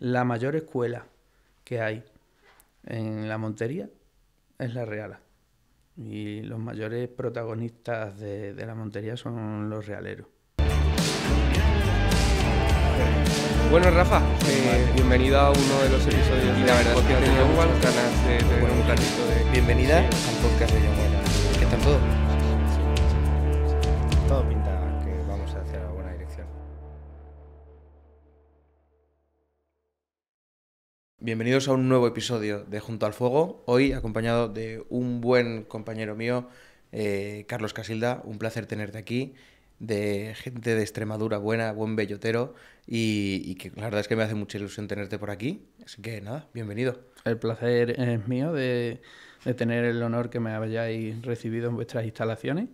la mayor escuela que hay en la montería es la reala. Y los mayores protagonistas de, la montería son los realeros. Bueno, Rafa, eh, bienvenido a uno de los episodios de la verdad que de un Bienvenida al podcast de ¿Qué tal todo? Bienvenidos a un nuevo episodio de Junto al Fuego, hoy acompañado de un buen compañero mío, eh, Carlos Casilda, un placer tenerte aquí, de gente de Extremadura buena, buen bellotero, y, que la verdad es que me hace mucha ilusión tenerte por aquí, así que nada, bienvenido. El placer es mío de, tener el honor que me hayáis recibido en vuestras instalaciones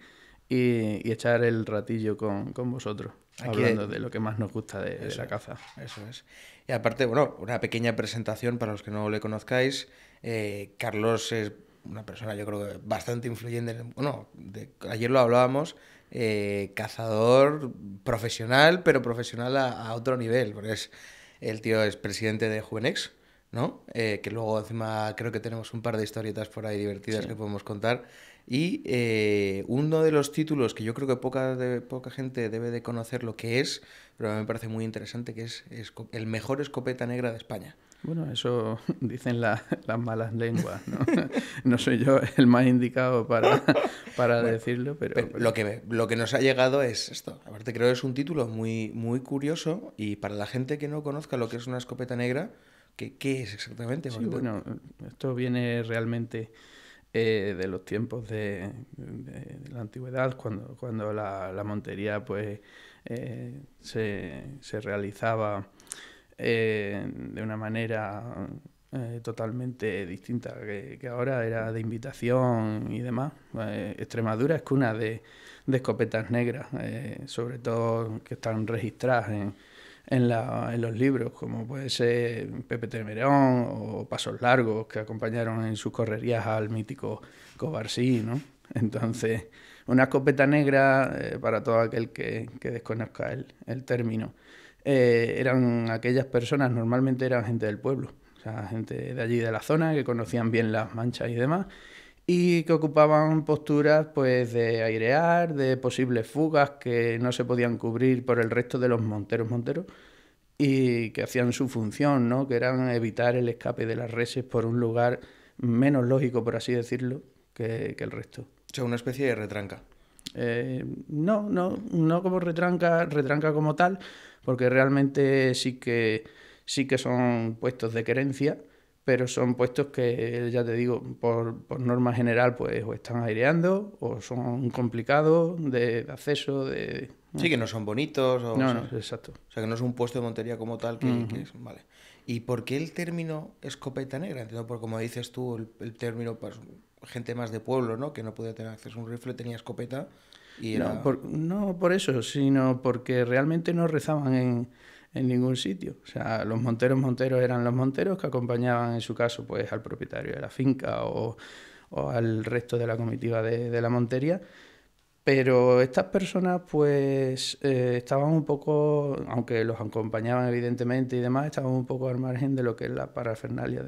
y, echar el ratillo con vosotros hablando de lo que más nos gusta de, la caza. eso es. Y aparte, bueno, una pequeña presentación para los que no le conozcáis. Eh, Carlos es una persona, yo creo bastante influyente. Bueno, de, ayer lo hablábamos. Eh, cazador profesional, pero profesional a, otro nivel, porque es, el tío es presidente de Juvenex, ¿no? Eh, que luego encima creo que tenemos un par de historietas por ahí divertidas que podemos contar. Y eh, uno de los títulos que yo creo que poca, de, poca gente debe de conocer lo que es, pero a mí me parece muy interesante, que es, el mejor escopeta negra de España. Bueno, eso dicen las malas lenguas, ¿no? ¿no? soy yo el más indicado para, para decirlo, pero, Lo, que, lo que nos ha llegado es esto. Aparte creo que es un título muy, muy curioso y para la gente que no conozca lo que es una escopeta negra, ¿qué, qué es exactamente? Sí, bueno, esto viene realmente eh, de los tiempos de, la antigüedad, cuando, cuando la, montería pues, eh, se, realizaba eh, de una manera totalmente distinta que, ahora, era de invitación y demás. Extremadura es cuna de, de escopetas negras, sobre todo que están registradas en en, los libros, como puede ser Pepe Temerón o Pasos Largos, que acompañaron en sus correrías al mítico Cobarsí, ¿no? Entonces, una escopeta negra, eh, para todo aquel que, desconozca el, término, eh, eran aquellas personas, normalmente eran gente del pueblo, o sea, gente de allí de la zona, que conocían bien las manchas y demás, y que ocupaban posturas pues de airear, de posibles fugas que no se podían cubrir por el resto de los monteros monteros y que hacían su función, ¿no? que eran evitar el escape de las reses por un lugar menos lógico, por así decirlo, que, el resto. O sea, una especie de retranca. Eh, no, no, no como retranca, retranca como tal, porque realmente sí que sí que son puestos de querencia pero son puestos que, ya te digo, por, por norma general, pues o están aireando o son complicados de, acceso, de... Sí, que no son bonitos. no, no, exacto. O sea, que no es un puesto de montería como tal que, Vale. ¿Y por qué el término escopeta negra? Entiendo, por como dices tú, el, término para pues, gente más de pueblo, ¿no? Que no podía tener acceso a un rifle, tenía escopeta y no por eso, sino porque realmente no rezaban en en ningún sitio. O sea, los monteros monteros eran los monteros que acompañaban, en su caso, pues al propietario de la finca o, al resto de la comitiva de, la montería. Pero estas personas pues eh, estaban un poco, aunque los acompañaban evidentemente y demás, estaban un poco al margen de lo que es la parafernalia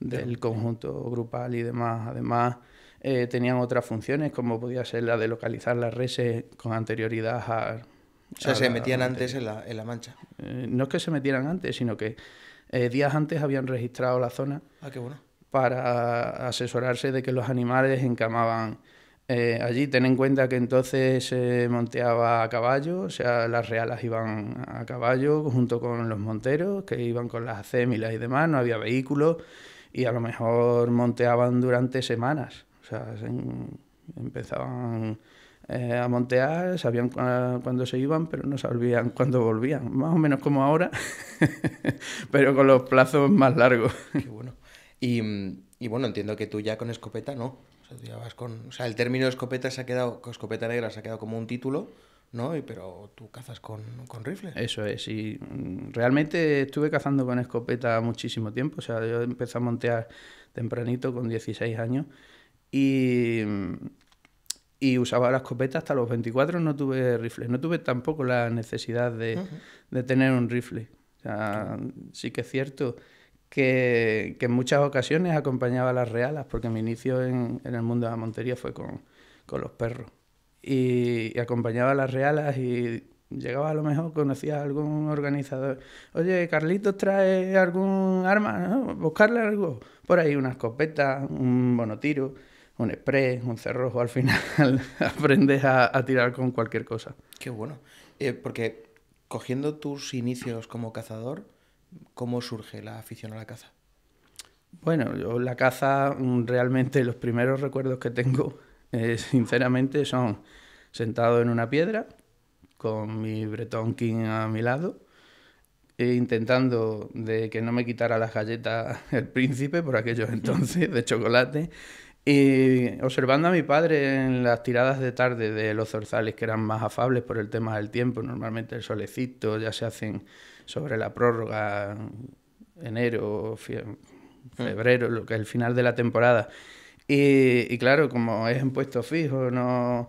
del conjunto grupal y demás. Además, eh, tenían otras funciones, como podía ser la de localizar las reses con anterioridad a, o sea, se metían antes en la, en la mancha. Eh, no es que se metieran antes, sino que eh, días antes habían registrado la zona ah, para asesorarse de que los animales encamaban eh, allí. Ten en cuenta que entonces se monteaba a caballo, o sea, las realas iban a caballo junto con los monteros, que iban con las acémilas y demás, no había vehículos y a lo mejor monteaban durante semanas. O sea, em, empezaban eh, a montear, sabían ah, cuándo se iban, pero no sabían cuándo volvían, más o menos como ahora, pero con los plazos más largos. Qué bueno. Y, bueno, entiendo que tú ya con escopeta no. O sea, tú ya vas con... o sea, el término escopeta se ha quedado, escopeta negra se ha quedado como un título, ¿no? pero tú cazas con, con rifle. Eso es, y mm, realmente estuve cazando con escopeta muchísimo tiempo. O sea, yo empecé a montear tempranito con 16 años. Y mm, y usaba la escopeta hasta los 24, no tuve rifles. No tuve tampoco la necesidad de, tener un rifle. sí que es cierto que, en muchas ocasiones acompañaba a las realas, porque mi inicio en, el mundo de la montería fue con, los perros. Y, acompañaba a las realas y llegaba a lo mejor, conocía a algún organizador. Oye, Carlitos trae algún arma, buscarle algo. Por ahí una escopeta, un bonotiro un spray, un cerrojo, al final aprendes a, tirar con cualquier cosa. Qué bueno. Eh, porque cogiendo tus inicios como cazador, ¿cómo surge la afición a la caza? Bueno, yo la caza mm, realmente los primeros recuerdos que tengo, eh, sinceramente, son sentado en una piedra con mi Breton King a mi lado, e intentando de que no me quitara las galletas el príncipe por aquellos entonces de chocolate y observando a mi padre en las tiradas de tarde de los zorzales que eran más afables por el tema del tiempo, normalmente el solecito ya se hacen sobre la prórroga enero, mm. febrero, lo que es el final de la temporada. Y, claro, como es en puesto fijo, no,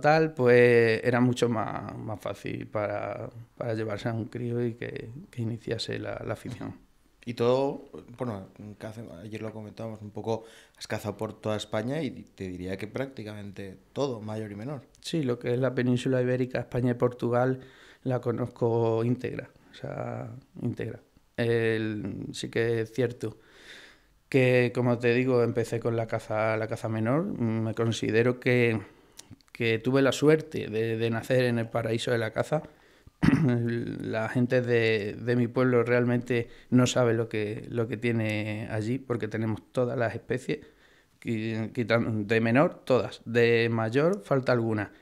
tal, pues era mucho más, fácil para, llevarse a un crío y que, iniciase la, la afición. Y todo, bueno, ayer lo comentábamos un poco, has cazado por toda España y te diría que prácticamente todo, mayor y menor. Sí, lo que es la península ibérica, España y Portugal, la conozco íntegra, o sea, íntegra. sí que es cierto que, como te digo, empecé con la caza, la caza menor. Me considero que, tuve la suerte de nacer en el paraíso de la caza la gente de, mi pueblo realmente no sabe lo que, lo que tiene allí, porque tenemos todas las especies, de menor todas, de mayor falta alguna,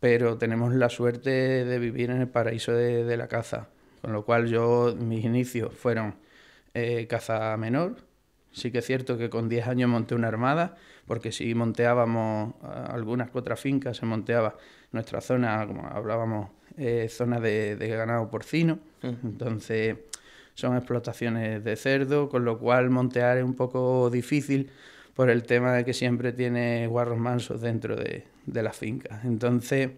pero tenemos la suerte de vivir en el paraíso de, la caza, con lo cual yo, mis inicios fueron eh, caza menor, sí que es cierto que con 10 años monté una armada, porque si monteábamos ah, algunas otras fincas, se monteaba nuestra zona, como hablábamos eh, zona de, ganado porcino, entonces son explotaciones de cerdo, con lo cual montear es un poco difícil por el tema de que siempre tiene guarros mansos dentro de, las la finca. Entonces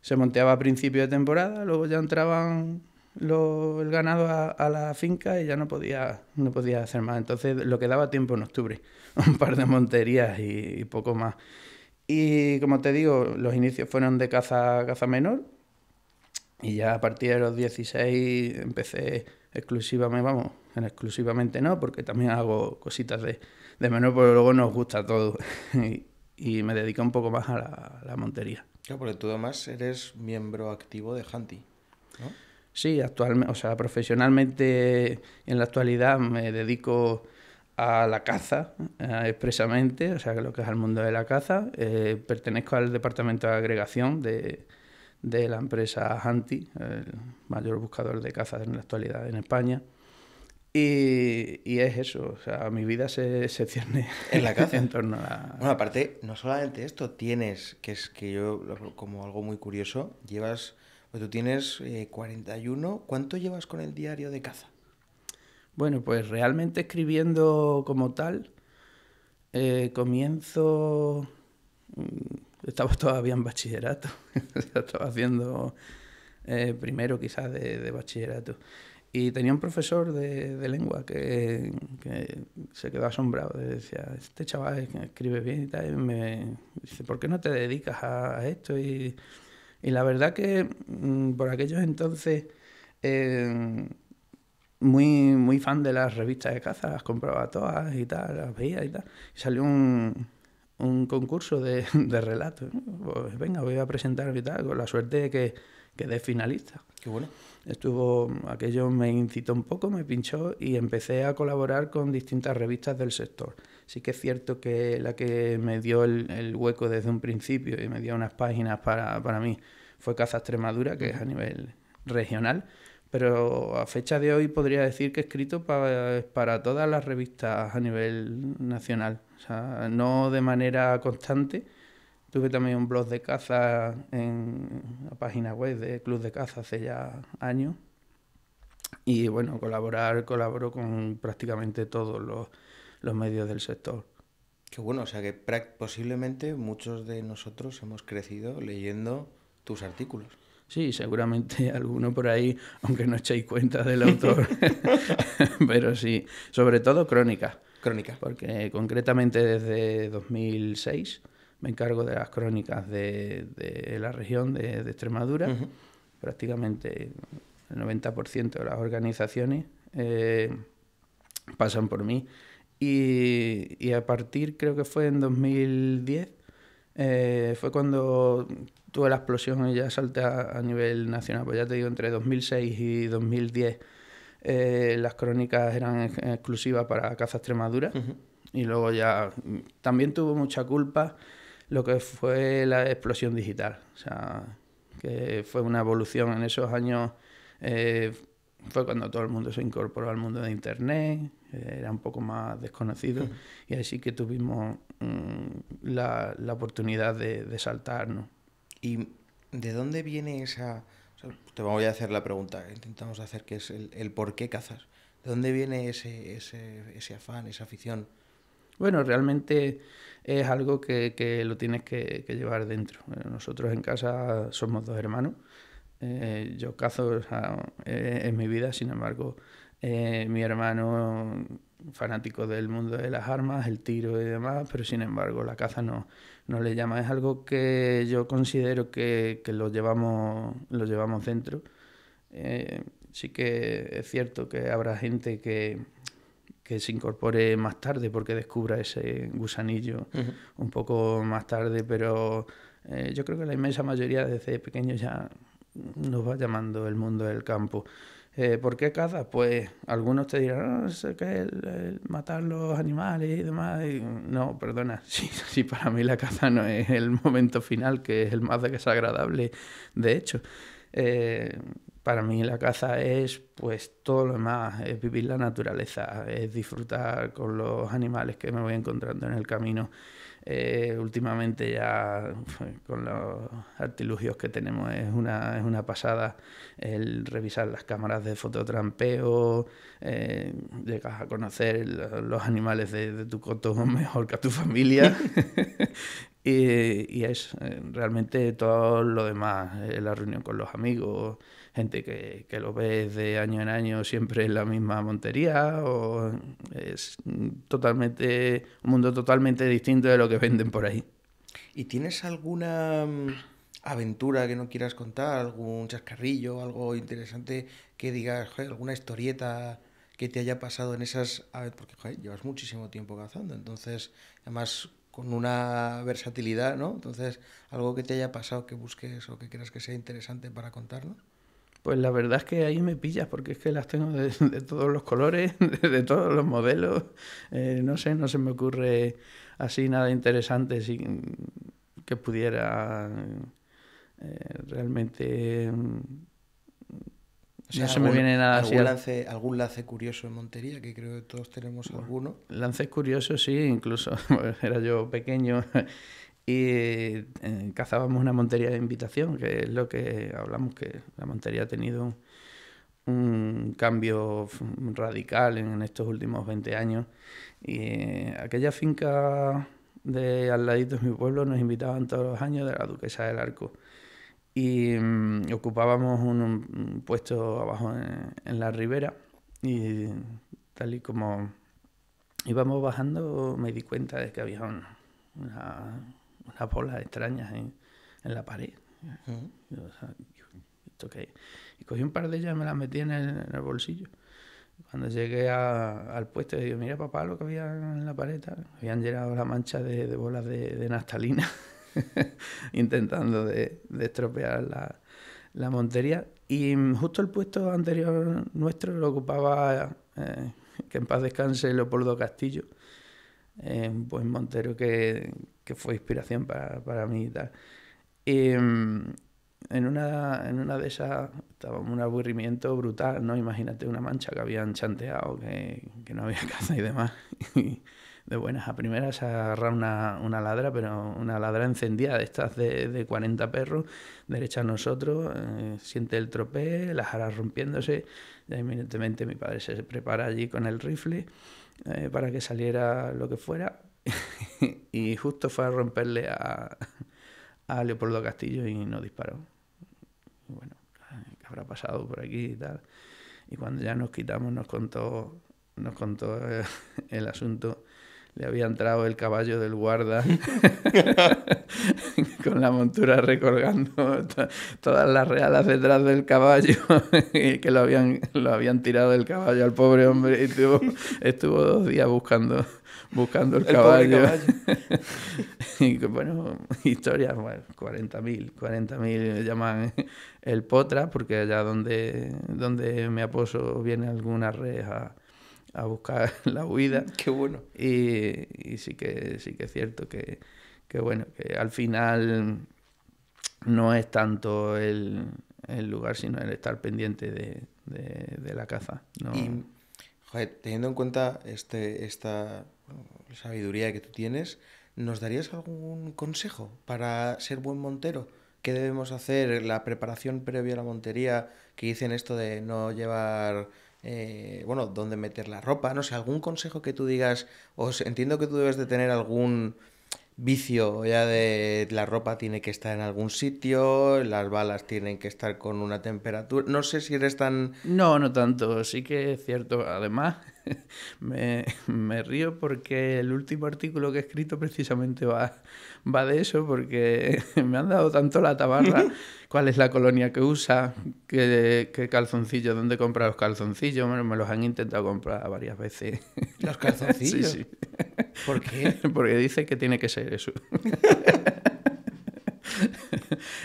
se monteaba a principio de temporada, luego ya entraban el ganado a, la finca y ya no podía, no podía hacer más. Entonces lo que daba tiempo en octubre, un par de monterías y, y poco más. Y como te digo, los inicios fueron de caza, caza menor, y ya a partir de los 16 empecé exclusivamente, vamos, exclusivamente no, porque también hago cositas de, de menor, pero luego nos gusta todo. y, me dedico un poco más a la, montería. Claro, porque tú además eres miembro activo de Hanti, ¿no? Sí, actualmente, o sea, profesionalmente en la actualidad me dedico a la caza eh, expresamente, o sea, lo que es el mundo de la caza. Eh, pertenezco al departamento de agregación de, de la empresa Hanti, el mayor buscador de caza en la actualidad en España. Y, y es eso, o sea, mi vida se, se cierne en la caza. en torno a la... Bueno, aparte, no solamente esto, tienes, que es que yo, como algo muy curioso, llevas, pues tú tienes 41, eh, ¿cuánto llevas con el diario de caza? Bueno, pues realmente escribiendo como tal, eh, comienzo mm, estaba todavía en bachillerato, estaba haciendo eh, primero quizás de, bachillerato. Y tenía un profesor de, lengua que, se quedó asombrado. Decía, este chaval escribe bien y tal. me dice, ¿por qué no te dedicas a, esto? Y, la verdad que mm, por aquellos entonces, eh, muy, muy fan de las revistas de caza, las compraba todas y tal, las veía y tal. Y salió un, un concurso de, relatos. Pues venga, voy a presentar y tal, con la suerte de que quedé finalista. Qué bueno. Estuvo, aquello me incitó un poco, me pinchó y empecé a colaborar con distintas revistas del sector. Sí que es cierto que la que me dio el, hueco desde un principio y me dio unas páginas para, mí fue Caza Extremadura, que es a nivel regional, pero a fecha de hoy podría decir que he escrito para, para todas las revistas a nivel nacional no de manera constante. Tuve también un blog de caza en la página web de Club de Caza hace ya años. Y bueno, colaborar, colaboro con prácticamente todos los, los medios del sector. Qué bueno, o sea que posiblemente muchos de nosotros hemos crecido leyendo tus artículos. Sí, seguramente alguno por ahí, aunque no echéis cuenta del autor, pero sí, sobre todo crónicas. Crónica. Porque concretamente desde 2006 me encargo de las crónicas de, de la región de, Extremadura. Prácticamente el 90% de las organizaciones eh, pasan por mí. Y, y, a partir, creo que fue en 2010, eh, fue cuando tuve la explosión y ya salta a nivel nacional. Pues ya te digo, entre 2006 y 2010 eh, las crónicas eran exclusivas para Caza Extremadura. Y luego ya también tuvo mucha culpa lo que fue la explosión digital. O sea, que fue una evolución en esos años. Eh, fue cuando todo el mundo se incorporó al mundo de Internet, eh, era un poco más desconocido, y así que tuvimos mm, la, la, oportunidad de saltarnos. ¿Y de dónde viene esa, te voy a hacer la pregunta ¿eh? intentamos hacer, que es el, por qué cazas. ¿De dónde viene ese, afán, esa afición? Bueno, realmente es algo que, lo tienes que, llevar dentro. Eh, nosotros en casa somos dos hermanos. Eh, yo cazo en mi vida, sin embargo, mi hermano fanático del mundo de las armas, el tiro y demás, pero sin embargo la caza no, no le llama. Es algo que yo considero que, lo, llevamos, lo llevamos dentro. Eh, sí que es cierto que habrá gente que, que se incorpore más tarde porque descubra ese gusanillo un poco más tarde, pero eh, yo creo que la inmensa mayoría desde pequeños ya nos va llamando el mundo del campo. Eh, ¿Por qué caza? Pues algunos te dirán, no, sé qué, el, matar los animales y demás. no, perdona, sí, para mí la caza no es el momento final, que es el más desagradable, de hecho. Eh, para mí la caza es pues todo lo demás, es vivir la naturaleza, es disfrutar con los animales que me voy encontrando en el camino. Eh, últimamente ya con los artilugios que tenemos es una, es una pasada el revisar las cámaras de fototrampeo, eh, llegas a conocer los animales de, tu coto mejor que a tu familia y, es eh, realmente todo lo demás, la reunión con los amigos gente que, lo ves de año en año siempre en la misma montería, o es totalmente, un mundo totalmente distinto de lo que venden por ahí. ¿Y tienes alguna mm, aventura que no quieras contar, algún chascarrillo, algo interesante que digas, alguna historieta que te haya pasado en esas... porque llevas muchísimo tiempo cazando, entonces, además con una versatilidad, ¿no? Entonces, algo que te haya pasado que busques o que creas que sea interesante para contarnos. Pues la verdad es que ahí me pillas, porque es que las tengo de, todos los colores, de, todos los modelos. Eh, no sé, no se me ocurre así nada interesante que pudiera eh, realmente. Mm, no se me viene nada Lance, algún lance curioso en Montería, que creo que todos tenemos alguno. Lances curiosos, sí, incluso. Pues, era yo pequeño. Y eh, cazábamos una montería de invitación, que es lo que hablamos, que la montería ha tenido un cambio radical en estos últimos 20 años. Y eh, aquella finca de al ladito de mi pueblo nos invitaban todos los años de la Duquesa del Arco. Y mm, ocupábamos un, puesto abajo en, la ribera y tal y como íbamos bajando me di cuenta de que había una unas bolas extrañas en, la pared. Y cogí un par de ellas y me las metí en el, bolsillo. Cuando llegué al puesto, digo, mira papá lo que había en la pared. Habían llenado la mancha de, bolas de, de intentando de, estropear la, montería. Y justo el puesto anterior nuestro lo ocupaba, eh, que en paz descanse, Leopoldo Castillo, un pues Montero que, fue inspiración para, para mí y mm, en una, en de esas estaba un aburrimiento brutal, ¿no? Imagínate una mancha que habían chanteado, que, no había casa y demás. de buenas a primeras agarra una, ladra, pero una ladra encendida, de estas de, de 40 perros, derecha a nosotros, eh, siente el tropé, las aras rompiéndose, y evidentemente mi padre se prepara allí con el rifle eh, para que saliera lo que fuera. y justo fue a romperle a, Leopoldo Castillo y no disparó. bueno, habrá pasado por aquí y tal? Y cuando ya nos quitamos nos contó, nos contó eh, el asunto le había entrado el caballo del guarda con la montura recolgando todas las realas detrás del caballo y que lo habían, lo habían tirado del caballo al pobre hombre y estuvo, estuvo dos días buscando buscando el, caballo. y bueno, historias, mil 40.000, 40.000 llaman el potra porque allá donde, donde me aposo viene alguna reja a buscar la huida. Qué bueno. Y, sí, que, sí que es cierto que, bueno, al final no es tanto el, el lugar, sino el estar pendiente de, la caza. Y, joder, teniendo en cuenta este, esta sabiduría que tú tienes, ¿nos darías algún consejo para ser buen montero? ¿Qué debemos hacer? ¿La preparación previa a la montería? Que dicen esto de no llevar eh, bueno, dónde meter la ropa, no sé, algún consejo que tú digas, os entiendo que tú debes de tener algún vicio ya de la ropa tiene que estar en algún sitio, las balas tienen que estar con una temperatura, no sé si eres tan... No, no tanto, sí que es cierto, además me, río porque el último artículo que he escrito precisamente va, va de eso, porque me han dado tanto la tabarra, cuál es la colonia que usa, qué, calzoncillo, calzoncillos, dónde compra los calzoncillos. me los han intentado comprar varias veces. ¿Los calzoncillos? Sí, sí. ¿Por qué? Porque dice que tiene que ser eso.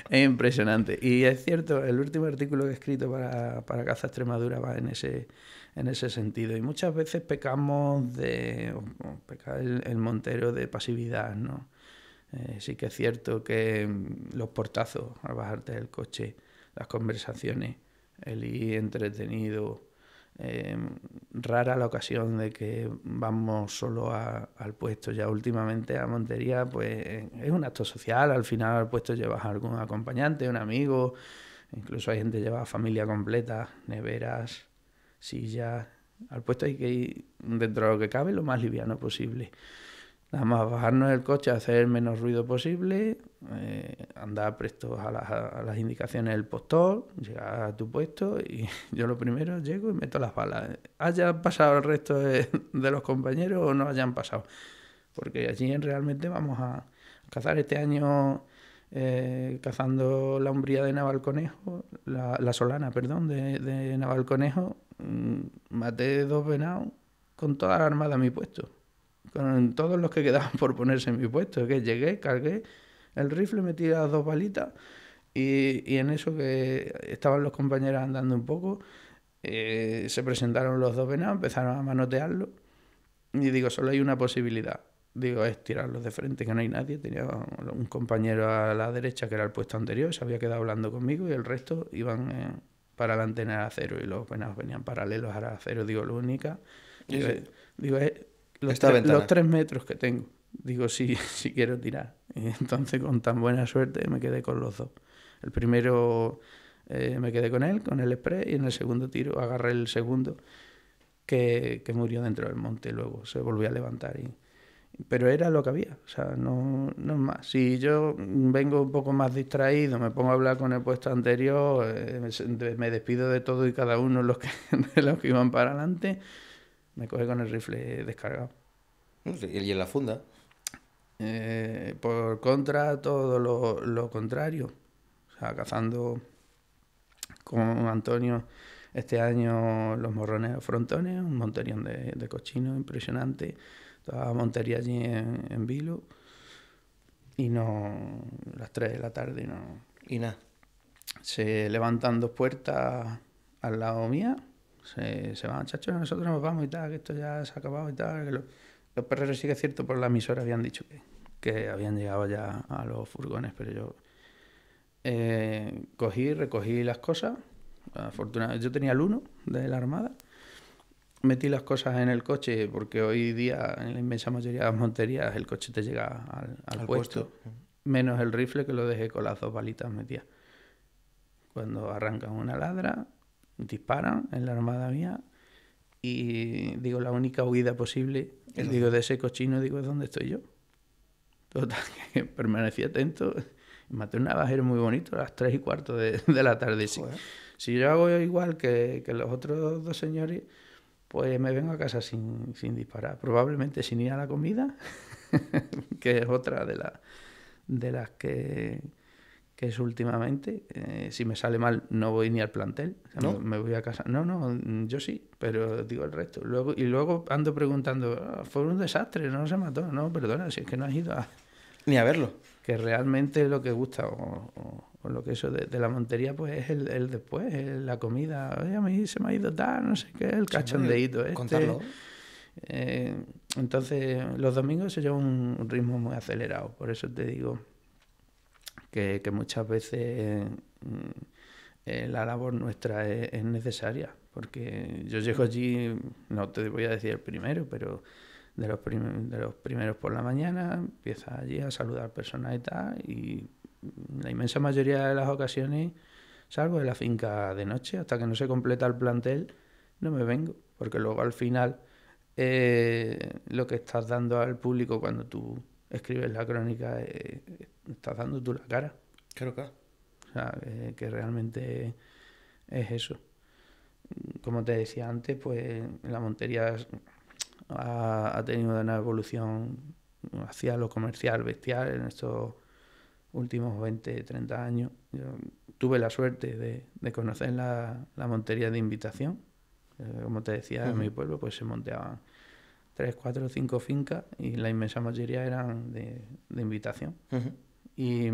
es impresionante. Y es cierto, el último artículo que he escrito para, para Caza Extremadura va en ese, en ese sentido. Y muchas veces pecamos de. peca el, montero de pasividad, ¿no? Eh, sí que es cierto que mm, los portazos al bajarte del coche, las conversaciones, el ir entretenido. Eh, rara la ocasión de que vamos solo al puesto. Ya últimamente a Montería, pues es un acto social. Al final al puesto llevas a algún acompañante, un amigo. Incluso hay gente que lleva familia completa, neveras, si ya al puesto hay que ir dentro de lo que cabe lo más liviano posible. Nada a bajarnos del coche, hacer el menos ruido posible, eh, andar prestos a las, indicaciones del postor, llegar a tu puesto y yo lo primero llego y meto las balas. Hayan pasado el resto de, los compañeros o no hayan pasado. Porque allí realmente vamos a cazar este año eh, cazando la umbría de Navalconejo, la, la solana, perdón, de, de conejo... Mm, maté dos venados con toda la armada a mi puesto. Con todos los que quedaban por ponerse en mi puesto. Que llegué, cargué el rifle, metí las dos balitas y, en eso que estaban los compañeros andando un poco, eh, se presentaron los dos venados, empezaron a manotearlo y digo, solo hay una posibilidad. Digo, es tirarlos de frente, que no hay nadie. Tenía un compañero a la derecha que era el puesto anterior, se había quedado hablando conmigo y el resto iban para la antena de cero y los venados venían paralelos a la acero. Digo, lo única. digo, eh, eh, los, tres metros que tengo. Digo, si, si quiero tirar. Y entonces, con tan buena suerte, me quedé con los dos. El primero eh, me quedé con él, con el express, y en el segundo tiro agarré el segundo que, que murió dentro del monte. Luego se volvió a levantar y pero era lo que había, o sea, no, más. Si yo vengo un poco más distraído, me pongo a hablar con el puesto anterior, eh, me, despido de todo y cada uno los que, de los que iban para adelante, me coge con el rifle descargado. ¿Y en la funda? Eh, por contra, todo lo, contrario. O sea, cazando con Antonio este año los morrones frontones, un montón de, de cochinos impresionante estaba Montería allí en, Vilo y no. las 3 de la tarde y no. Y nada. Se levantan dos puertas al lado mía, se, van, chachos, nosotros nos vamos y tal, que esto ya se ha acabado y tal. los perreros sí que es cierto, por la emisora habían dicho que, que habían llegado ya a los furgones, pero yo eh, cogí, recogí las cosas. Afortunadamente, yo tenía el uno de la Armada metí las cosas en el coche, porque hoy día en la inmensa mayoría de las monterías el coche te llega al, puesto, menos el rifle que lo dejé con las dos balitas metidas. Cuando arrancan una ladra, disparan en la armada mía y digo, la única huida posible, digo, de ese cochino, digo, ¿dónde estoy yo. Total, permanecí atento. Maté un navajero muy bonito a las 3 y cuarto de, la tarde. Si, yo hago igual que, que los otros dos señores, pues me vengo a casa sin, sin disparar. Probablemente sin ir a la comida, que es otra de, la, de las que, es últimamente. Eh, si me sale mal, no voy ni al plantel. ¿No? me, voy a casa. No, no, yo sí, pero digo el resto. Luego, y luego ando preguntando, ah, fue un desastre, no se mató. No, perdona, si es que no has ido a... Ni a verlo. Que realmente es lo que gusta o, lo que eso de, la montería, pues es el, después, la comida. Oye, a mí se me ha ido tal, no sé qué, el cachondeíto. Este. Contarlo. Eh, entonces, los domingos se lleva un ritmo muy acelerado. Por eso te digo que, muchas veces eh, eh, la labor nuestra es, necesaria. Porque yo llego allí, no te voy a decir el primero, pero de los, de los primeros por la mañana, empieza allí a saludar personas y tal, y la inmensa mayoría de las ocasiones salgo de la finca de noche, hasta que no se completa el plantel, no me vengo, porque luego al final eh, lo que estás dando al público cuando tú escribes la crónica, eh, estás dando tú la cara. creo que eh, que realmente es eso. Como te decía antes, pues la montería ha, ha tenido una evolución hacia lo comercial, bestial en estos últimos 20, 30 años. tuve la suerte de, conocer la, la, montería de invitación. Eh, como te decía, en mi pueblo pues se monteaban tres, cuatro, cinco fincas y la inmensa mayoría eran de, de invitación. Y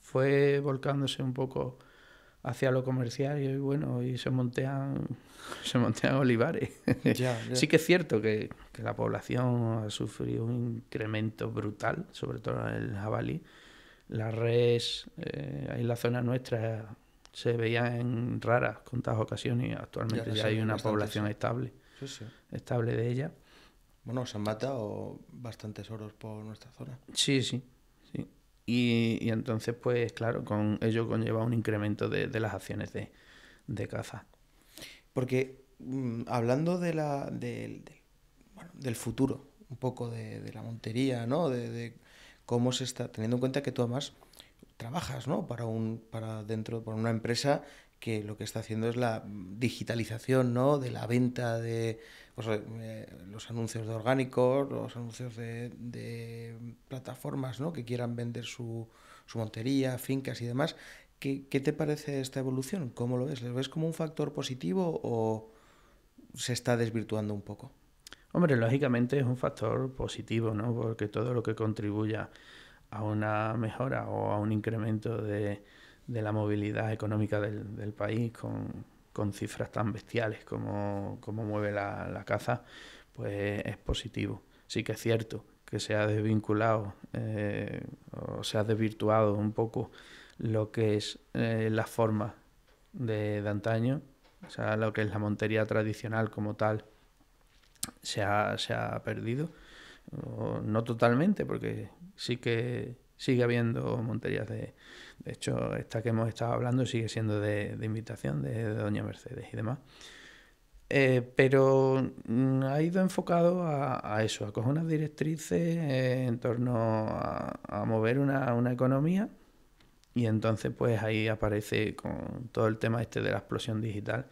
fue volcándose un poco hacia lo comercial y bueno, y se montean, se montean olivares. Sí que es cierto que, que, la población ha sufrido un incremento brutal, sobre todo en el jabalí, las res eh, en la zona nuestra se veía en raras contadas ocasiones actualmente ya, hay una población estable estable de ella bueno se han matado bastantes oros por nuestra zona sí sí sí y, entonces pues claro con ello conlleva un incremento de, las acciones de, de caza porque mm, hablando de la del futuro un poco de, la montería no de cómo se está, teniendo en cuenta que tú además trabajas ¿no? para, un, para dentro, para una empresa que lo que está haciendo es la digitalización ¿no? de la venta de pues, eh, los anuncios de orgánicos, los anuncios de, plataformas ¿no? que quieran vender su, su montería, fincas y demás. ¿Qué, ¿Qué, te parece esta evolución? ¿Cómo lo ves? ¿Lo ves como un factor positivo o se está desvirtuando un poco? Hombre, lógicamente es un factor positivo, ¿no? Porque todo lo que contribuya a una mejora o a un incremento de, la movilidad económica del, país con, cifras tan bestiales como, mueve la, caza, pues es positivo. Sí que es cierto que se ha desvinculado eh, o se ha desvirtuado un poco lo que es eh, la forma de antaño, o sea, lo que es la montería tradicional como tal se ha, se ha perdido. no totalmente, porque sí que sigue habiendo monterías de... De hecho, esta que hemos estado hablando sigue siendo de, invitación de, Doña Mercedes y demás. Eh, pero mm, ha ido enfocado a, eso, a coger unas directrices eh, en torno a, mover una, una, economía. Y entonces, pues ahí aparece con todo el tema este de la explosión digital,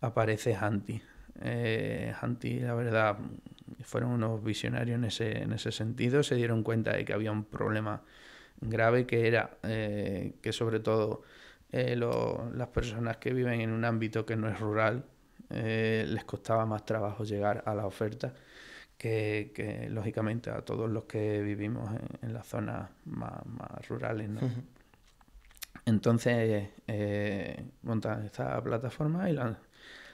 aparece Hanti. Eh, Hanti, la verdad, fueron unos visionarios en ese, sentido. Se dieron cuenta de que había un problema grave que era eh, que sobre todo eh, las personas que viven en un ámbito que no es rural eh, les costaba más trabajo llegar a la oferta que, lógicamente a todos los que vivimos en, las zonas más, rurales. Entonces montan esta plataforma y la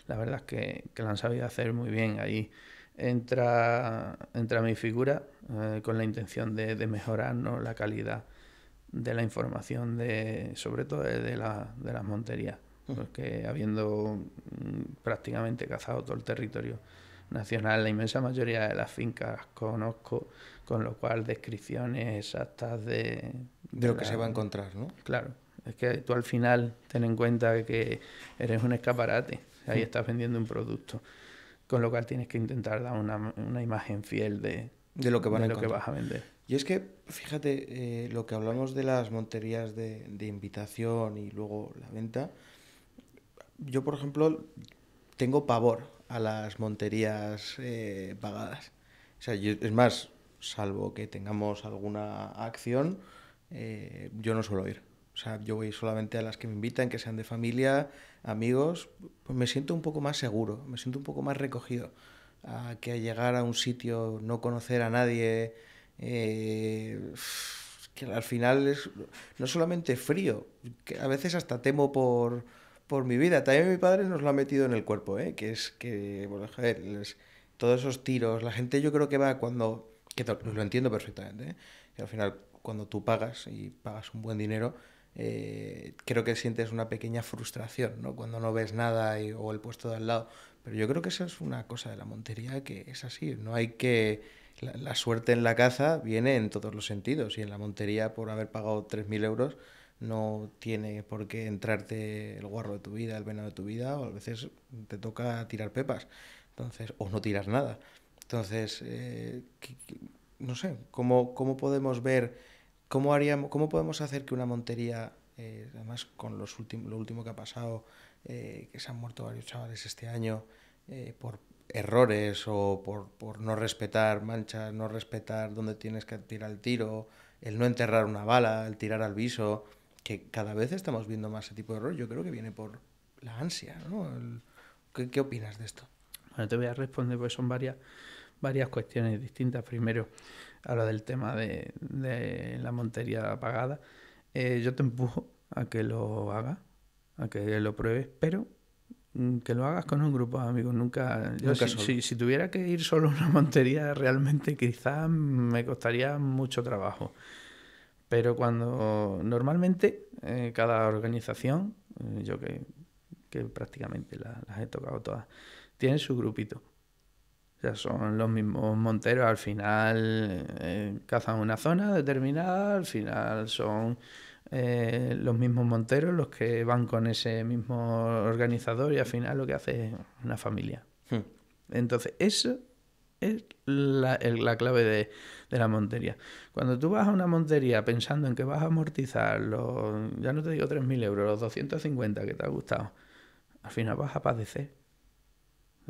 la verdad es que, que han sabido hacer muy bien. Ahí entra, entra mi figura eh, con la intención de, de la calidad de la información, de, sobre todo de, la, de las monterías, porque habiendo mm, prácticamente cazado todo el territorio nacional, la inmensa mayoría de las fincas conozco, con lo cual descripciones exactas de... lo que se va a encontrar, ¿no? Claro, es que tú al final ten en cuenta que eres un escaparate Ahí estás vendiendo un producto. Con lo cual tienes que intentar dar una, imagen fiel de, lo, que, vas a vender. Y es que, fíjate, eh, lo que hablamos de las monterías de, invitación y luego la venta, yo, por ejemplo, tengo pavor a las monterías eh, pagadas. es más, salvo que tengamos alguna acción, eh, yo no suelo ir. O sea, yo voy solamente a las que me invitan, que sean de familia, amigos, pues me siento un poco más seguro, me siento un poco más recogido a que llegar a un sitio, no conocer a nadie, eh, que al final es no solamente frío, que a veces hasta temo por, por mi vida. También mi padre nos lo ha metido en el cuerpo, ¿eh? que es que, bueno, joder, todos esos tiros, la gente yo creo que va cuando, que lo entiendo perfectamente, ¿eh? que al final cuando tú pagas y pagas un buen dinero, eh, creo que sientes una pequeña frustración, ¿no? Cuando no ves nada o el puesto de al lado. Pero yo creo que esa es una cosa de la montería que es así. No hay que... La, suerte en la caza viene en todos los sentidos y en la montería por haber pagado 3.000 euros no tiene por qué entrarte el guarro de tu vida, el veneno de tu vida, o a veces te toca tirar pepas, entonces, o no tiras nada. Entonces, eh, no sé, ¿cómo, ¿cómo podemos ver ¿cómo, haríamos, ¿cómo podemos hacer que una montería, eh, además con los lo último que ha pasado, eh, que se han muerto varios chavales este año eh, por errores o por, no respetar manchas, no respetar dónde tienes que tirar el tiro, el no enterrar una bala, el tirar al viso, que cada vez estamos viendo más ese tipo de errores yo creo que viene por la ansia, ¿no? ¿qué, ¿Qué opinas de esto? Bueno, te voy a responder porque son varias, varias cuestiones distintas. Primero, Ahora del tema de, la montería apagada, eh, yo te empujo a que lo hagas, a que lo pruebes, pero mm, que lo hagas con un grupo de amigos. Nunca, si, tuviera que ir solo a una montería, realmente quizás me costaría mucho trabajo. Pero cuando normalmente eh, cada organización, eh, yo que, prácticamente las he tocado todas, tiene su grupito o sea, son los mismos monteros, al final eh, cazan una zona determinada, al final son eh, los mismos monteros los que van con ese mismo organizador y al final lo que hace es una familia. Hmm. Entonces, eso es la, clave de, de, la montería. Cuando tú vas a una montería pensando en que vas a amortizar los, ya no te digo 3.000 euros, los 250 que te ha gustado, al final vas a padecer.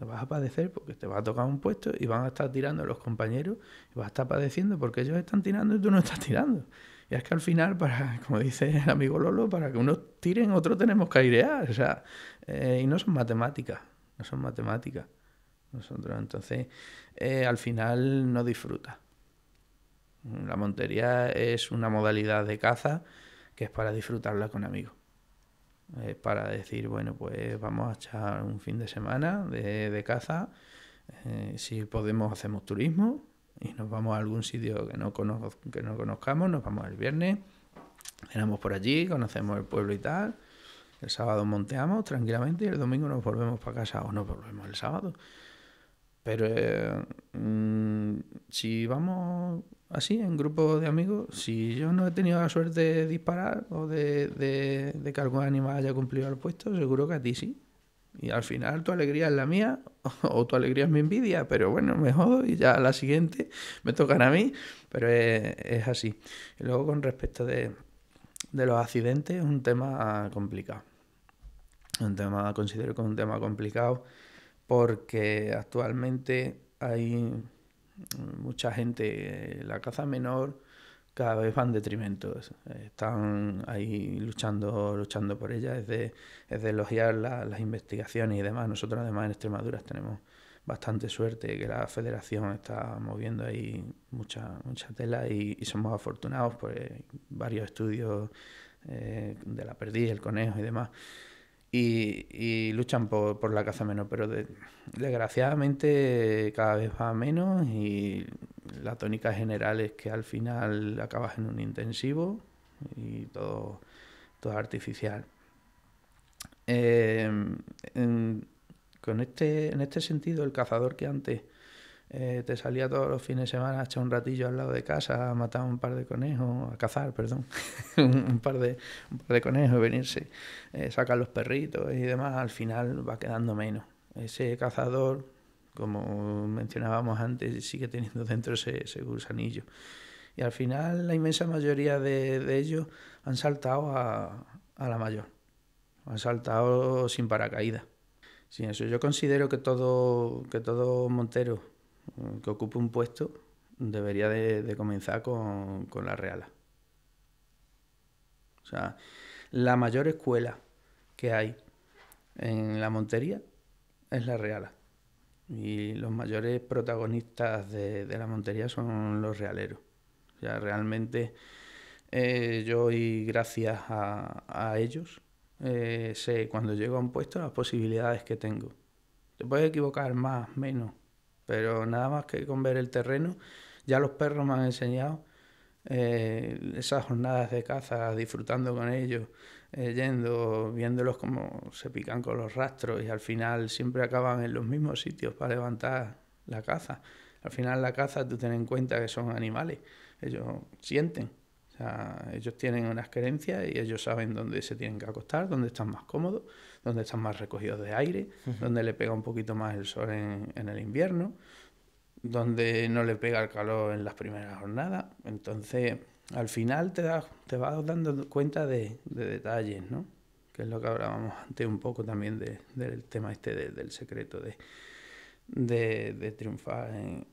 Vas a padecer porque te va a tocar un puesto y van a estar tirando los compañeros y vas a estar padeciendo porque ellos están tirando y tú no estás tirando. Y es que al final, para, como dice el amigo Lolo, para que unos tiren, otros tenemos que airear. O sea, eh, y no son matemáticas, no son matemáticas. Nosotros, entonces, eh, al final no disfruta. La montería es una modalidad de caza que es para disfrutarla con amigos. Eh, para decir, bueno, pues vamos a echar un fin de semana de, de caza, eh, si podemos hacemos turismo y nos vamos a algún sitio que no, que no conozcamos, nos vamos el viernes, cenamos por allí, conocemos el pueblo y tal, el sábado monteamos tranquilamente y el domingo nos volvemos para casa o no volvemos el sábado. Pero eh, mm, si vamos así, en grupo de amigos, si yo no he tenido la suerte de disparar o de, que algún animal haya cumplido el puesto, seguro que a ti sí. Y al final tu alegría es la mía o tu alegría es mi envidia, pero bueno, me jodo y ya la siguiente me tocan a mí, pero es, así. Y luego con respecto de, de los accidentes, es un tema complicado. Un tema, considero que es un tema complicado porque actualmente hay mucha gente, eh, la caza menor cada vez van detrimento, eh, Están ahí luchando, luchando por ella. Es de, elogiar las investigaciones y demás. Nosotros además en Extremadura tenemos bastante suerte que la federación está moviendo ahí mucha, mucha tela y, somos afortunados por eh, varios estudios de la perdiz, el conejo y demás y, luchan por, la caza menos, pero desgraciadamente cada vez va menos y la tónica general es que al final acabas en un intensivo y todo, todo artificial. Eh, con este, en este sentido, el cazador que antes eh, te salía todos los fines de semana a un ratillo al lado de casa, a matar un par de conejos, a cazar, perdón, un, par de, un par conejos, venirse, eh, sacar los perritos y demás, al final va quedando menos. Ese cazador, como mencionábamos antes, sigue teniendo dentro ese, gusanillo. Y al final la inmensa mayoría de, ellos han saltado a, la mayor, han saltado sin paracaídas. Sí, eso yo considero que todo, que todo montero eh, que ocupe un puesto debería de, comenzar con, la reala. O sea, la mayor escuela que hay en la montería es la reala. Y los mayores protagonistas de, la montería son los realeros. O sea, realmente eh, yo y gracias a, ellos eh, sé cuando llego a un puesto las posibilidades que tengo. Te puedes equivocar más, menos, pero nada más que con ver el terreno, ya los perros me han enseñado eh, esas jornadas de caza, disfrutando con ellos, eh, yendo, viéndolos como se pican con los rastros y al final siempre acaban en los mismos sitios para levantar la caza. Al final la caza, tú ten en cuenta que son animales, ellos sienten, ellos tienen unas creencias y ellos saben dónde se tienen que acostar, dónde están más cómodos donde están más recogidos de aire, donde le pega un poquito más el sol en, en, el invierno, donde no le pega el calor en las primeras jornadas. Entonces, al final te, das, te vas dando cuenta de, detalles, ¿no? Que es lo que hablábamos antes un poco también de, del tema este del secreto de, de, triunfar en,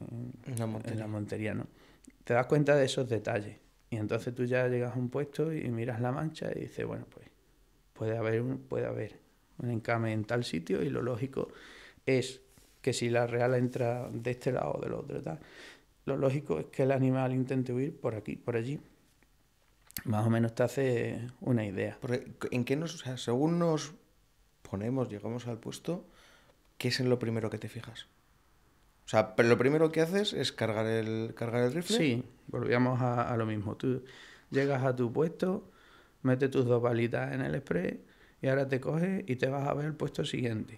la montería, ¿no? Te das cuenta de esos detalles. Y entonces tú ya llegas a un puesto y miras la mancha y dices, bueno, pues puede haber, puede haber un encame en tal sitio y lo lógico es que si la real entra de este lado o del otro, tal, lo lógico es que el animal intente huir por aquí, por allí. Más o menos te hace una idea. ¿En qué nos, o sea, según nos ponemos, llegamos al puesto, qué es en lo primero que te fijas? O sea, pero lo primero que haces es cargar el, cargar el rifle. Sí, volvíamos a, lo mismo. Tú llegas a tu puesto, metes tus dos balitas en el spray y ahora te coges y te vas a ver el puesto siguiente.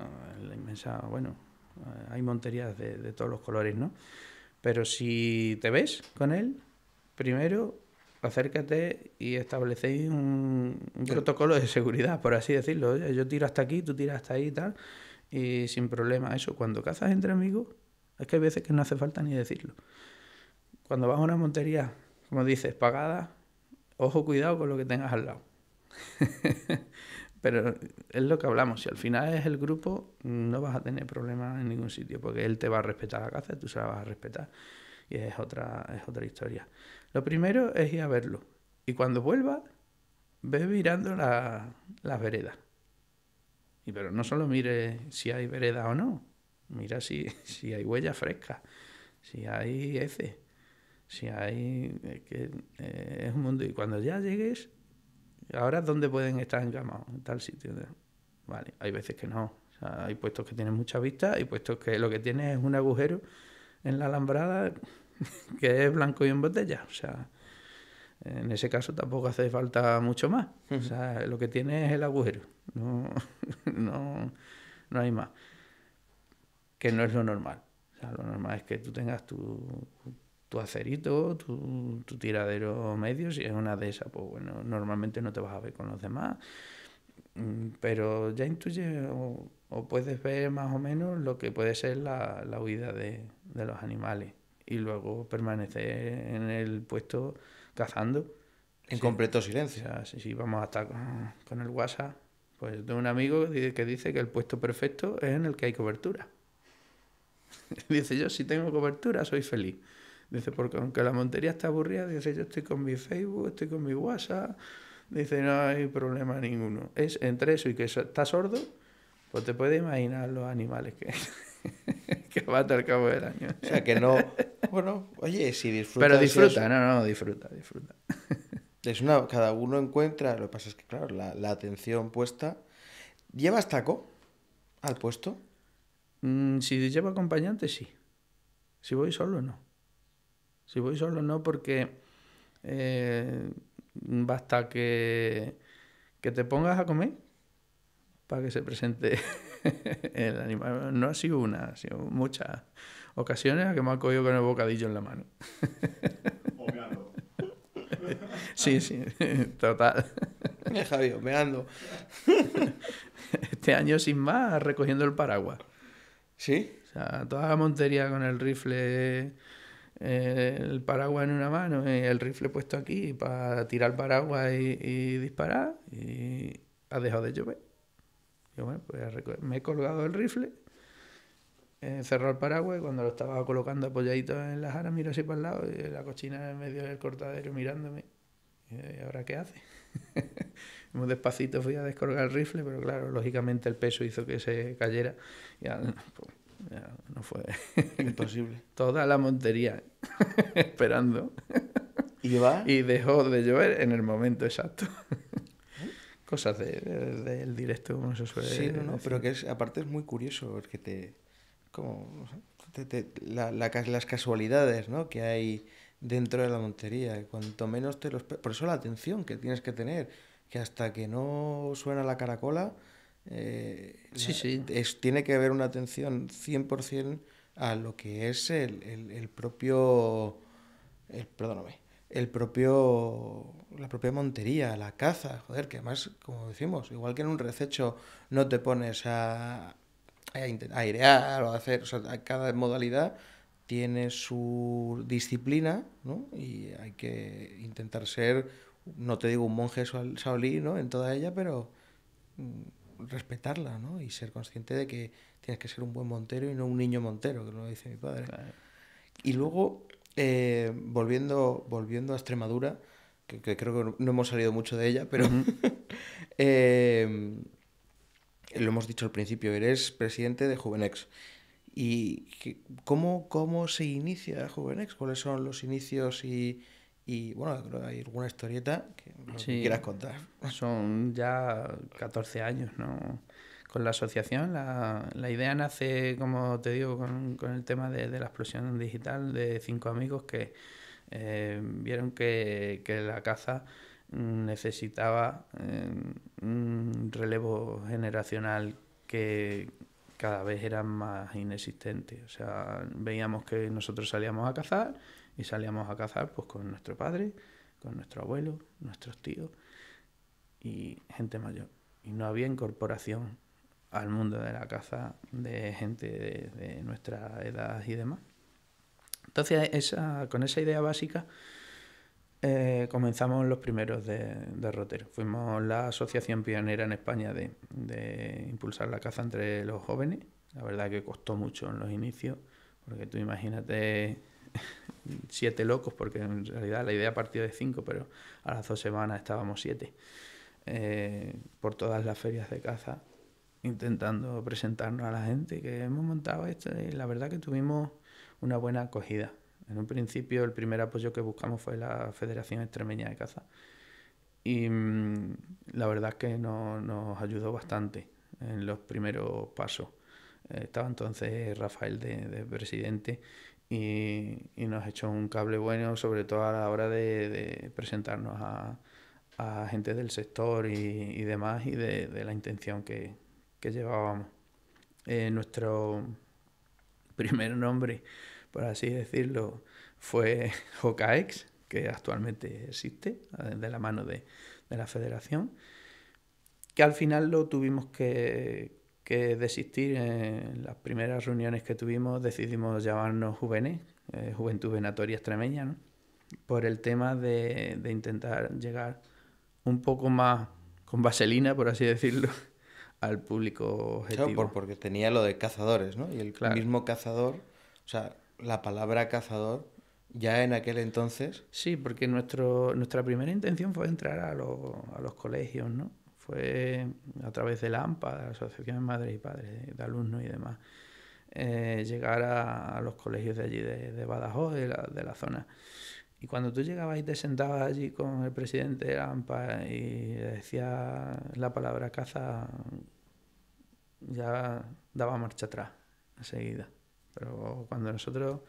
Ah, la inmensa, bueno, eh, hay monterías de, todos los colores, ¿no? Pero si te ves con él, primero acércate y establecéis un, protocolo de seguridad, por así decirlo. yo tiro hasta aquí, tú tiras hasta ahí y tal, y sin problema eso. Cuando cazas entre amigos, es que hay veces que no hace falta ni decirlo. Cuando vas a una montería, como dices, pagada, ojo, cuidado con lo que tengas al lado. Pero es lo que hablamos, si al final es el grupo, no vas a tener problemas en ningún sitio, porque él te va a respetar la caza, tú se la vas a respetar. Y es otra, es otra historia. Lo primero es ir a verlo. Y cuando vuelva, ve mirando las veredas. Y pero no solo mire si hay vereda o no, mira si, hay huellas frescas, si hay heces, si hay... que, eh, es un mundo. Y cuando ya llegues, ahora dónde pueden estar encamados, en tal sitio. Vale, hay veces que no. hay puestos que tienen mucha vista y puestos que lo que tienen es un agujero en la alambrada que es blanco y en botella. O sea, en ese caso tampoco hace falta mucho más. O sea, lo que tiene es el agujero. No, no, no hay más. Que no es lo normal. lo normal es que tú tengas tu, tu acerito, tu, tiradero medio, si es una de esas, pues bueno, normalmente no te vas a ver con los demás, mm, pero ya intuye o, puedes ver más o menos lo que puede ser la, la huida de, los animales y luego permanecer en el puesto cazando. En completo silencio. O si, vamos a estar con, con, el WhatsApp, pues de un amigo que dice que el puesto perfecto es en el que hay cobertura. dice yo, si tengo cobertura, soy feliz. Dice, porque aunque la montería está aburrida, dice, yo estoy con mi Facebook, estoy con mi WhatsApp. Dice, no hay problema ninguno. Es entre eso y que está sordo, pues te puedes imaginar los animales que, que mata al cabo del año. O sea, que no... Bueno, oye, si disfruta... Pero disfruta, no, no, disfruta, disfruta. Es cada uno encuentra, lo que pasa es que, claro, la, atención puesta. ¿Llevas taco al puesto? Mm, si lleva acompañante, sí. Si voy solo, no. Si voy solo, no, porque eh, basta que, te pongas a comer para que se presente el animal. No ha sido una, ha sido muchas ocasiones a que me ha cogido con el bocadillo en la mano. Sí, sí, total. Me ando. Este año sin más recogiendo el paraguas. ¿Sí? O sea, toda la montería con el rifle el paraguas en una mano, el rifle puesto aquí para tirar el paraguas y, disparar, y ha dejado de llover. Yo bueno, pues me he colgado el rifle, cerró el paraguas y cuando lo estaba colocando apoyadito en la jara, mira así para el lado y la cochina en medio del cortadero mirándome. ¿Y eh, ahora qué hace? Muy despacito fui a descolgar el rifle, pero claro, lógicamente el peso hizo que se cayera. Y, pues, no fue. Imposible. Toda la montería esperando. ¿Y va? Y dejó de llover en el momento exacto. Cosas del directo, como se suele Sí, no, no, pero que es, aparte es muy curioso, porque te. Como. las casualidades, ¿no? Que hay dentro de la montería. Cuanto menos te los. Por eso la atención que tienes que tener. Que hasta que no suena la caracola eh, sí, eh, Es, tiene que haber una atención 100% a lo que es el, el, propio. El, perdóname. El propio. La propia montería, la caza. Joder, que además, como decimos, igual que en un rececho no te pones a, a, airear o a hacer. cada modalidad tiene su disciplina, Y hay que intentar ser, no te digo un monje saolí, ¿no? En toda ella, pero mm, respetarla ¿no? y ser consciente de que tienes que ser un buen montero y no un niño montero, que lo dice mi padre. Y luego, eh, volviendo, volviendo a Extremadura, que, creo que no hemos salido mucho de ella, pero eh, lo hemos dicho al principio, eres presidente de Juvenex. ¿Y cómo, cómo se inicia Juvenex? ¿Cuáles son los inicios y, y bueno, hay alguna historieta que, quieras contar. Son ya 14 años, ¿no? Con la asociación, la, idea nace, como te digo, con, el tema de, de, la explosión digital de cinco amigos que eh, vieron que, la caza mm, necesitaba eh, un relevo generacional que cada vez era más inexistente. O sea, veíamos que nosotros salíamos a cazar y salíamos a cazar pues con nuestro padre, con nuestro abuelo, nuestros tíos y gente mayor. Y no había incorporación al mundo de la caza de gente de, nuestra edad y demás. Entonces, esa, con esa idea básica eh, comenzamos los primeros de, de, Rotero. Fuimos la asociación pionera en España de, de impulsar la caza entre los jóvenes. La verdad que costó mucho en los inicios, porque tú imagínate siete locos, porque en realidad la idea partió de cinco, pero a las dos semanas estábamos siete, eh, por todas las ferias de caza, intentando presentarnos a la gente que hemos montado esto y la verdad que tuvimos una buena acogida. En un principio el primer apoyo que buscamos fue la Federación Extremeña de Caza y mm, la verdad es que nos ayudó bastante en los primeros pasos. Eh, estaba entonces Rafael de presidente y, nos ha hecho un cable bueno, sobre todo a la hora de, presentarnos a, gente del sector y, demás y de, la intención que, llevábamos. Eh, nuestro primer nombre, por así decirlo, fue OCAEX, que actualmente existe, eh, de la mano de la federación, que al final lo tuvimos que, que desistir. En eh, las primeras reuniones que tuvimos decidimos llamarnos Juvenes, eh, Juventud Venatoria Extremeña, ¿no? por el tema de, de, intentar llegar un poco más con vaselina, por así decirlo, al público objetivo. Claro, porque tenía lo de cazadores, ¿no? Y el mismo cazador, o sea, la palabra cazador ya en aquel entonces. Sí, porque nuestro, nuestra primera intención fue entrar a, a los colegios, ¿no? a través la AMPA, de la Asociación de Madres y Padres, de alumnos y demás, eh, llegar a, los colegios de allí, de, Badajoz, de la, zona. Y cuando tú llegabas y te sentabas allí con el presidente la AMPA y decía la palabra caza, ya daba marcha atrás enseguida. Pero cuando nosotros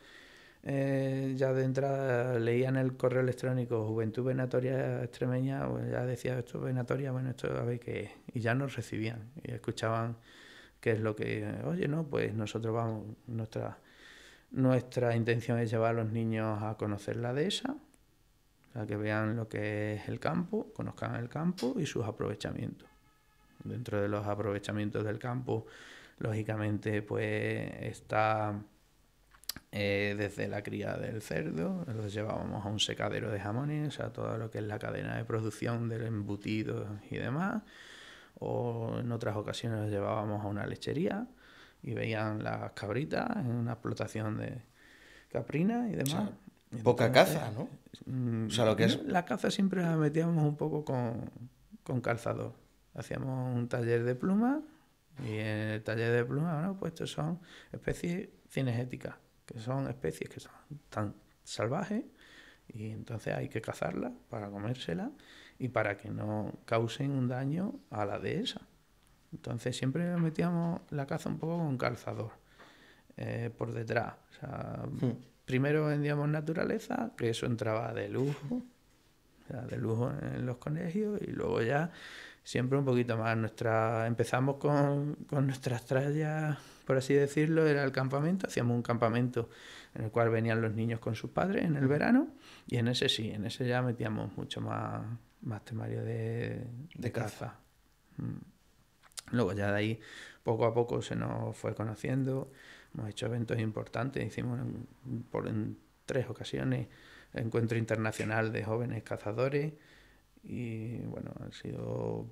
eh, ya de entrada leían el correo electrónico Juventud Venatoria Extremeña, pues ya decía esto venatoria, bueno, esto a ver qué Y ya nos recibían y escuchaban qué es lo que, oye, no, pues nosotros vamos, nuestra, nuestra intención es llevar a los niños a conocer la dehesa, a que vean lo que es el campo, conozcan el campo y sus aprovechamientos. Dentro de los aprovechamientos del campo, lógicamente, pues está eh, desde la cría del cerdo, los llevábamos a un secadero de jamones, a todo lo que es la cadena de producción del embutido y demás, o en otras ocasiones los llevábamos a una lechería y veían las cabritas en una explotación de caprina y demás. poca caza, ¿no? Mm, o sea, lo que es... La caza siempre la metíamos un poco con, con calzador. Hacíamos un taller de plumas y en el taller de plumas, bueno, pues estos son especies cinegéticas son especies que son tan salvajes y entonces hay que cazarlas para comérselas y para que no causen un daño a la dehesa. Entonces siempre metíamos la caza un poco con calzador eh, por detrás. Hmm. Primero vendíamos naturaleza, que eso entraba de lujo, de lujo en los colegios, y luego ya siempre un poquito más. Nuestra, empezamos con, con nuestras trallas por así decirlo, era el campamento. Hacíamos un campamento en el cual venían los niños con sus padres en el verano y en ese sí, en ese ya metíamos mucho más, más temario de, caza. Mm. Luego ya de ahí poco a poco se nos fue conociendo, hemos hecho eventos importantes, hicimos en, por, en tres ocasiones encuentro internacional de jóvenes cazadores y bueno, han sido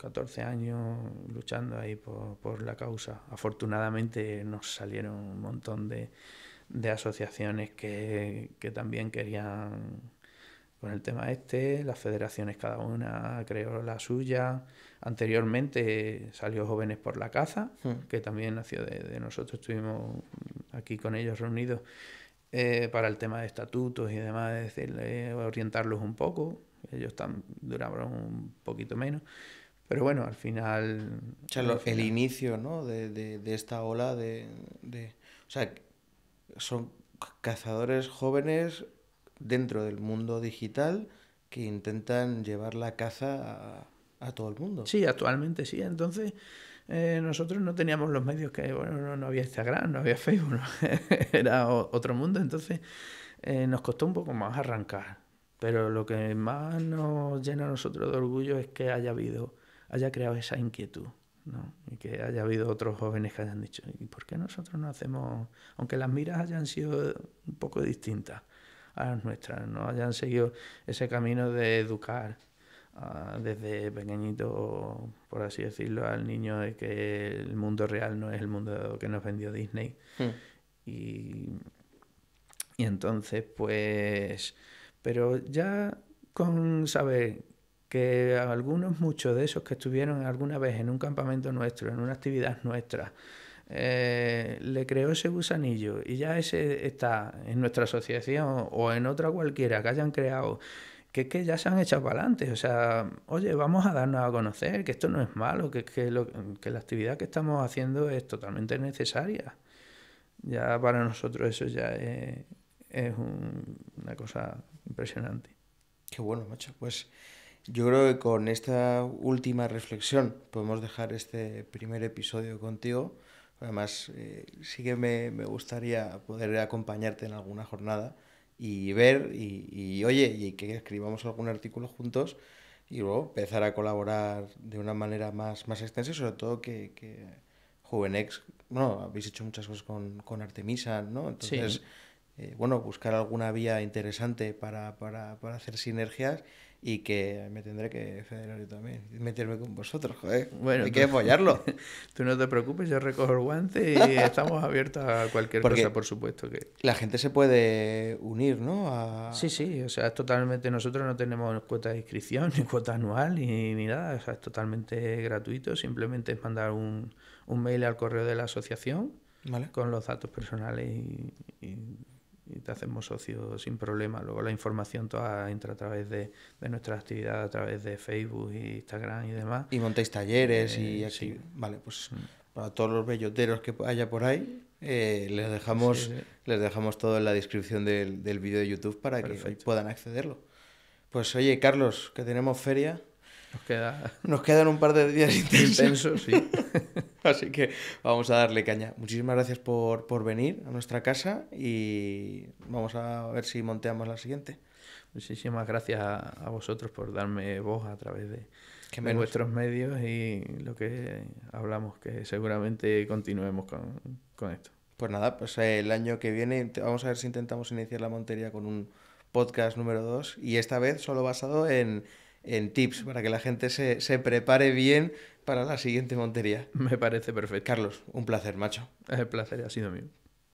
14 años luchando ahí por, la causa. Afortunadamente nos salieron un montón de, asociaciones que, también querían con el tema este, las federaciones cada una creó la suya. Anteriormente salió Jóvenes por la Caza, hmm. que también nació de, nosotros, estuvimos aquí con ellos reunidos eh, para el tema de estatutos y demás, de eh, orientarlos un poco, ellos duraban duraron un poquito menos. Pero bueno, al final... O el, inicio ¿no? de, de, de esta ola de, O sea, son cazadores jóvenes dentro del mundo digital que intentan llevar la caza a, todo el mundo. Sí, actualmente sí. Entonces, eh, nosotros no teníamos los medios que, bueno, no, había Instagram, no había Facebook, era otro mundo, entonces eh, nos costó un poco más arrancar. Pero lo que más nos llena a nosotros de orgullo es que haya habido haya creado esa inquietud. ¿no? Y que haya habido otros jóvenes que hayan dicho, ¿y por qué nosotros no hacemos, aunque las miras hayan sido un poco distintas a las nuestras, no hayan seguido ese camino de educar ah, desde pequeñito, por así decirlo, al niño de que el mundo real no es el mundo que nos vendió Disney? Hmm. Y, y entonces, pues, pero ya con saber que algunos, muchos de esos que estuvieron alguna vez en un campamento nuestro, en una actividad nuestra, eh, le creó ese gusanillo y ya ese está en nuestra asociación o en otra cualquiera que hayan creado, que es que ya se han echado para adelante. O sea, oye, vamos a darnos a conocer, que esto no es malo, que, que, que la actividad que estamos haciendo es totalmente necesaria. Ya para nosotros eso ya es, una cosa impresionante. Qué bueno, macho. Pues yo creo que con esta última reflexión podemos dejar este primer episodio contigo. Además, eh, sí que me, gustaría poder acompañarte en alguna jornada y ver y, oye, y que escribamos algún artículo juntos y luego empezar a colaborar de una manera más, más extensa, sobre todo que, que Juvenex, bueno, habéis hecho muchas cosas con, Artemisa, ¿no? Entonces, eh, bueno, buscar alguna vía interesante para, para hacer sinergias y que me tendré que federar yo también, meterme con vosotros, joder. Bueno, hay que apoyarlo. Tú no te preocupes, yo recojo el guante y estamos abiertos a cualquier cosa, por supuesto. que La gente se puede unir, ¿no? Sí, sí, o sea, es totalmente, nosotros no tenemos cuota de inscripción, ni cuota anual, ni, nada, o sea, es totalmente gratuito, simplemente es mandar un, mail al correo de la asociación con los datos personales y y te hacemos socio sin problema. Luego la información toda entra a través de, de nuestra actividad, a través de Facebook, Instagram y demás. Y montáis talleres y eh, así. Vale, pues mm. para todos los belloteros que haya por ahí, eh, les, dejamos, les dejamos todo en la descripción del, del vídeo de YouTube para que puedan accederlo. Pues oye, Carlos, que tenemos feria, nos, queda... Nos quedan un par de días intensos. sí. Así que vamos a darle caña. Muchísimas gracias por, venir a nuestra casa y vamos a ver si monteamos la siguiente. Muchísimas gracias a vosotros por darme voz a través de, nuestros vuestros medios y lo que hablamos, que seguramente continuemos con, esto. Pues nada, pues eh, el año que viene vamos a ver si intentamos iniciar la montería con un podcast número 2 y esta vez solo basado en, en tips para que la gente se, se prepare bien para la siguiente montería. Me parece perfecto. Carlos, un placer, macho. el placer, ha sido mío.